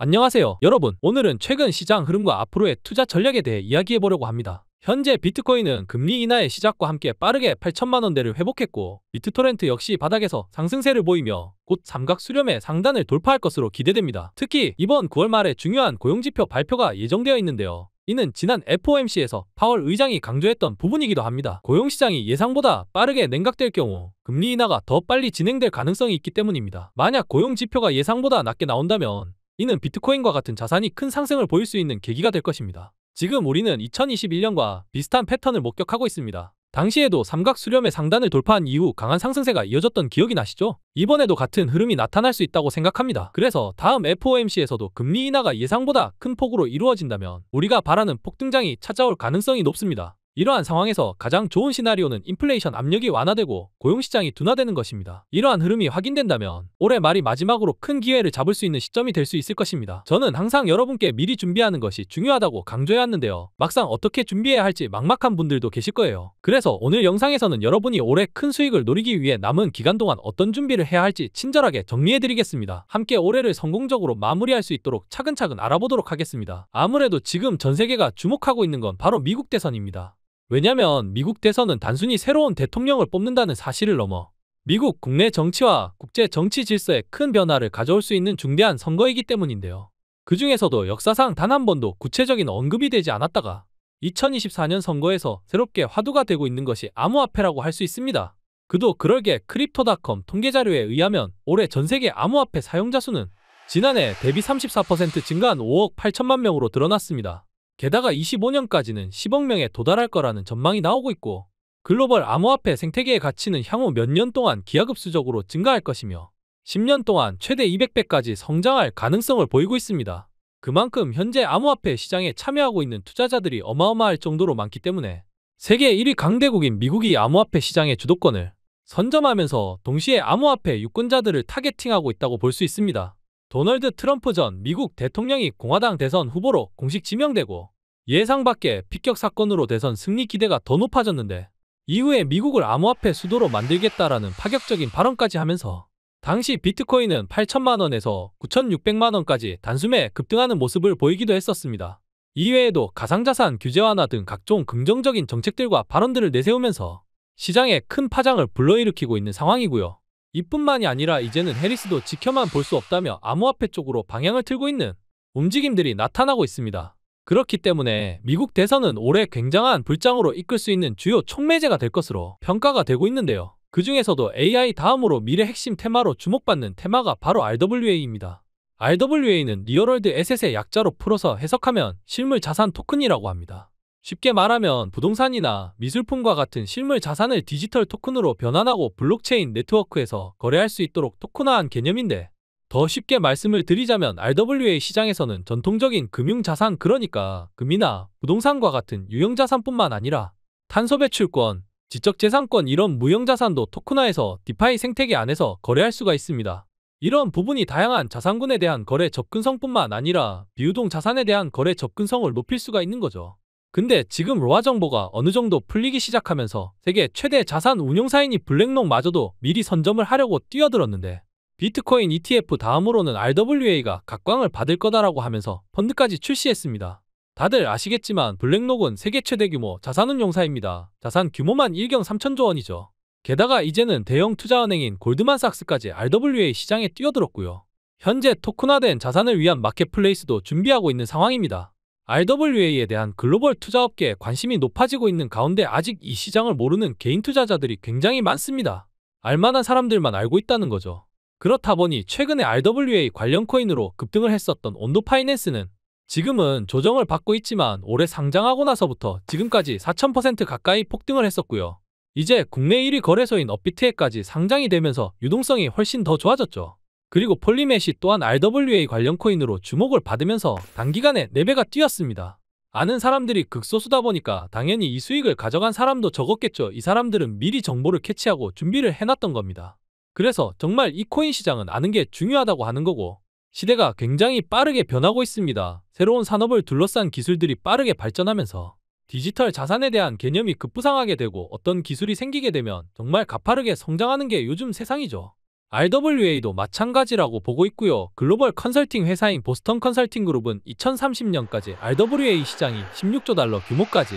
안녕하세요. 여러분, 오늘은 최근 시장 흐름과 앞으로의 투자 전략에 대해 이야기해보려고 합니다. 현재 비트코인은 금리 인하의 시작과 함께 빠르게 8천만 원대를 회복했고 비트토렌트 역시 바닥에서 상승세를 보이며 곧 삼각 수렴의 상단을 돌파할 것으로 기대됩니다. 특히 이번 9월 말에 중요한 고용지표 발표가 예정되어 있는데요. 이는 지난 FOMC에서 파월 의장이 강조했던 부분이기도 합니다. 고용시장이 예상보다 빠르게 냉각될 경우 금리 인하가 더 빨리 진행될 가능성이 있기 때문입니다. 만약 고용 지표가 예상보다 낮게 나온다면 이는 비트코인과 같은 자산이 큰 상승을 보일 수 있는 계기가 될 것입니다. 지금 우리는 2021년과 비슷한 패턴을 목격하고 있습니다. 당시에도 삼각 수렴의 상단을 돌파한 이후 강한 상승세가 이어졌던 기억이 나시죠? 이번에도 같은 흐름이 나타날 수 있다고 생각합니다. 그래서 다음 FOMC에서도 금리 인하가 예상보다 큰 폭으로 이루어진다면 우리가 바라는 폭등장이 찾아올 가능성이 높습니다. 이러한 상황에서 가장 좋은 시나리오는 인플레이션 압력이 완화되고 고용시장이 둔화되는 것입니다. 이러한 흐름이 확인된다면 올해 말이 마지막으로 큰 기회를 잡을 수 있는 시점이 될 수 있을 것입니다. 저는 항상 여러분께 미리 준비하는 것이 중요하다고 강조해왔는데요. 막상 어떻게 준비해야 할지 막막한 분들도 계실 거예요. 그래서 오늘 영상에서는 여러분이 올해 큰 수익을 노리기 위해 남은 기간 동안 어떤 준비를 해야 할지 친절하게 정리해드리겠습니다. 함께 올해를 성공적으로 마무리할 수 있도록 차근차근 알아보도록 하겠습니다. 아무래도 지금 전 세계가 주목하고 있는 건 바로 미국 대선입니다. 왜냐면 미국 대선은 단순히 새로운 대통령을 뽑는다는 사실을 넘어 미국 국내 정치와 국제 정치 질서에 큰 변화를 가져올 수 있는 중대한 선거이기 때문인데요. 그 중에서도 역사상 단 한 번도 구체적인 언급이 되지 않았다가 2024년 선거에서 새롭게 화두가 되고 있는 것이 암호화폐라고 할 수 있습니다. 그도 그럴게 크립토닷컴 통계자료에 의하면 올해 전 세계 암호화폐 사용자 수는 지난해 대비 34% 증가한 5억 8천만 명으로 늘어났습니다. 게다가 25년까지는 10억 명에 도달할 거라는 전망이 나오고 있고 글로벌 암호화폐 생태계의 가치는 향후 몇 년 동안 기하급수적으로 증가할 것이며 10년 동안 최대 200배까지 성장할 가능성을 보이고 있습니다. 그만큼 현재 암호화폐 시장에 참여하고 있는 투자자들이 어마어마할 정도로 많기 때문에 세계 1위 강대국인 미국이 암호화폐 시장의 주도권을 선점하면서 동시에 암호화폐 유권자들을 타겟팅하고 있다고 볼 수 있습니다. 도널드 트럼프 전 미국 대통령이 공화당 대선 후보로 공식 지명되고 예상 밖의 피격 사건으로 대선 승리 기대가 더 높아졌는데 이후에 미국을 암호화폐 수도로 만들겠다라는 파격적인 발언까지 하면서 당시 비트코인은 8천만 원에서 9,600만 원까지 단숨에 급등하는 모습을 보이기도 했었습니다. 이외에도 가상자산 규제 완화 등 각종 긍정적인 정책들과 발언들을 내세우면서 시장에 큰 파장을 불러일으키고 있는 상황이고요. 이뿐만이 아니라 이제는 해리스도 지켜만 볼 수 없다며 암호화폐 쪽으로 방향을 틀고 있는 움직임들이 나타나고 있습니다. 그렇기 때문에 미국 대선은 올해 굉장한 불장으로 이끌 수 있는 주요 촉매제가 될 것으로 평가가 되고 있는데요. 그 중에서도 AI 다음으로 미래 핵심 테마로 주목받는 테마가 바로 RWA입니다. RWA는 리얼월드 에셋의 약자로 풀어서 해석하면 실물 자산 토큰이라고 합니다. 쉽게 말하면 부동산이나 미술품과 같은 실물 자산을 디지털 토큰으로 변환하고 블록체인 네트워크에서 거래할 수 있도록 토큰화한 개념인데 더 쉽게 말씀을 드리자면 RWA 시장에서는 전통적인 금융자산 그러니까 금이나 부동산과 같은 유형자산뿐만 아니라 탄소배출권, 지적재산권 이런 무형자산도 토큰화해서 디파이 생태계 안에서 거래할 수가 있습니다. 이런 부분이 다양한 자산군에 대한 거래 접근성뿐만 아니라 비유동 자산에 대한 거래 접근성을 높일 수가 있는 거죠. 근데 지금 로아 정보가 어느 정도 풀리기 시작하면서 세계 최대 자산 운용사인이 블랙록마저도 미리 선점을 하려고 뛰어들었는데 비트코인 ETF 다음으로는 RWA가 각광을 받을 거다라고 하면서 펀드까지 출시했습니다. 다들 아시겠지만 블랙록은 세계 최대 규모 자산운용사입니다. 자산 규모만 1경 3천조 원이죠. 게다가 이제는 대형 투자은행인 골드만삭스까지 RWA 시장에 뛰어들었고요. 현재 토크화된 자산을 위한 마켓플레이스도 준비하고 있는 상황입니다. RWA에 대한 글로벌 투자업계에 관심이 높아지고 있는 가운데 아직 이 시장을 모르는 개인 투자자들이 굉장히 많습니다. 알만한 사람들만 알고 있다는 거죠. 그렇다 보니 최근에 RWA 관련 코인으로 급등을 했었던 온도 파이낸스는 지금은 조정을 받고 있지만 올해 상장하고 나서부터 지금까지 4000% 가까이 폭등을 했었고요. 이제 국내 1위 거래소인 업비트에까지 상장이 되면서 유동성이 훨씬 더 좋아졌죠. 그리고 폴리메시 또한 RWA 관련 코인으로 주목을 받으면서 단기간에 4배가 뛰었습니다. 아는 사람들이 극소수다 보니까 당연히 이 수익을 가져간 사람도 적었겠죠. 이 사람들은 미리 정보를 캐치하고 준비를 해놨던 겁니다. 그래서 정말 이 코인 시장은 아는 게 중요하다고 하는 거고 시대가 굉장히 빠르게 변하고 있습니다. 새로운 산업을 둘러싼 기술들이 빠르게 발전하면서 디지털 자산에 대한 개념이 급부상하게 되고 어떤 기술이 생기게 되면 정말 가파르게 성장하는 게 요즘 세상이죠. RWA도 마찬가지라고 보고 있고요. 글로벌 컨설팅 회사인 보스턴 컨설팅 그룹은 2030년까지 RWA 시장이 16조 달러 규모까지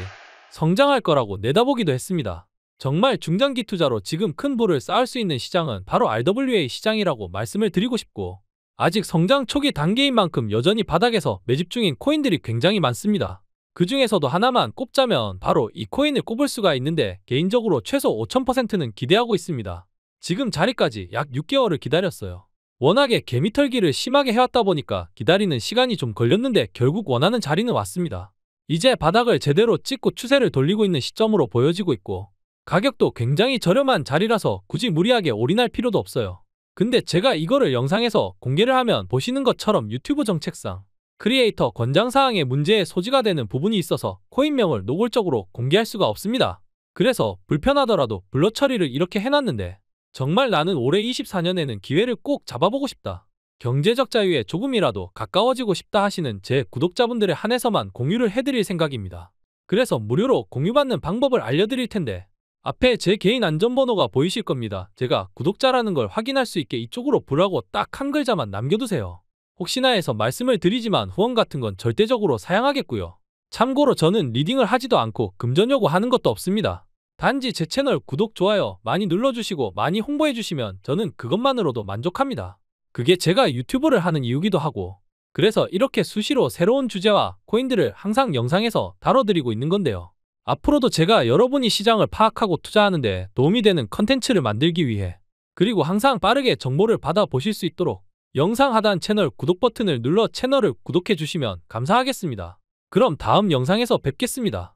성장할 거라고 내다보기도 했습니다. 정말 중장기 투자로 지금 큰 부를 쌓을 수 있는 시장은 바로 RWA 시장이라고 말씀을 드리고 싶고 아직 성장 초기 단계인 만큼 여전히 바닥에서 매집 중인 코인들이 굉장히 많습니다. 그 중에서도 하나만 꼽자면 바로 이 코인을 꼽을 수가 있는데 개인적으로 최소 5,000%는 기대하고 있습니다. 지금 자리까지 약 6개월을 기다렸어요. 워낙에 개미털기를 심하게 해왔다 보니까 기다리는 시간이 좀 걸렸는데 결국 원하는 자리는 왔습니다. 이제 바닥을 제대로 찍고 추세를 돌리고 있는 시점으로 보여지고 있고 가격도 굉장히 저렴한 자리라서 굳이 무리하게 올인할 필요도 없어요. 근데 제가 이거를 영상에서 공개를 하면 보시는 것처럼 유튜브 정책상 크리에이터 권장사항의 문제의 소지가 되는 부분이 있어서 코인명을 노골적으로 공개할 수가 없습니다. 그래서 불편하더라도 블러 처리를 이렇게 해놨는데 정말 나는 올해 24년에는 기회를 꼭 잡아보고 싶다. 경제적 자유에 조금이라도 가까워지고 싶다 하시는 제 구독자분들에 한해서만 공유를 해드릴 생각입니다. 그래서 무료로 공유받는 방법을 알려드릴 텐데 앞에 제 개인 안전번호가 보이실 겁니다. 제가 구독자라는 걸 확인할 수 있게 이쪽으로 보라고 딱 한 글자만 남겨두세요. 혹시나 해서 말씀을 드리지만 후원 같은 건 절대적으로 사양하겠고요. 참고로 저는 리딩을 하지도 않고 금전 요구하는 것도 없습니다. 단지 제 채널 구독, 좋아요 많이 눌러주시고 많이 홍보해주시면 저는 그것만으로도 만족합니다. 그게 제가 유튜브를 하는 이유기도 하고 그래서 이렇게 수시로 새로운 주제와 코인들을 항상 영상에서 다뤄드리고 있는 건데요. 앞으로도 제가 여러분이 시장을 파악하고 투자하는데 도움이 되는 컨텐츠를 만들기 위해 그리고 항상 빠르게 정보를 받아보실 수 있도록 영상 하단 채널 구독 버튼을 눌러 채널을 구독해 주시면 감사하겠습니다. 그럼 다음 영상에서 뵙겠습니다.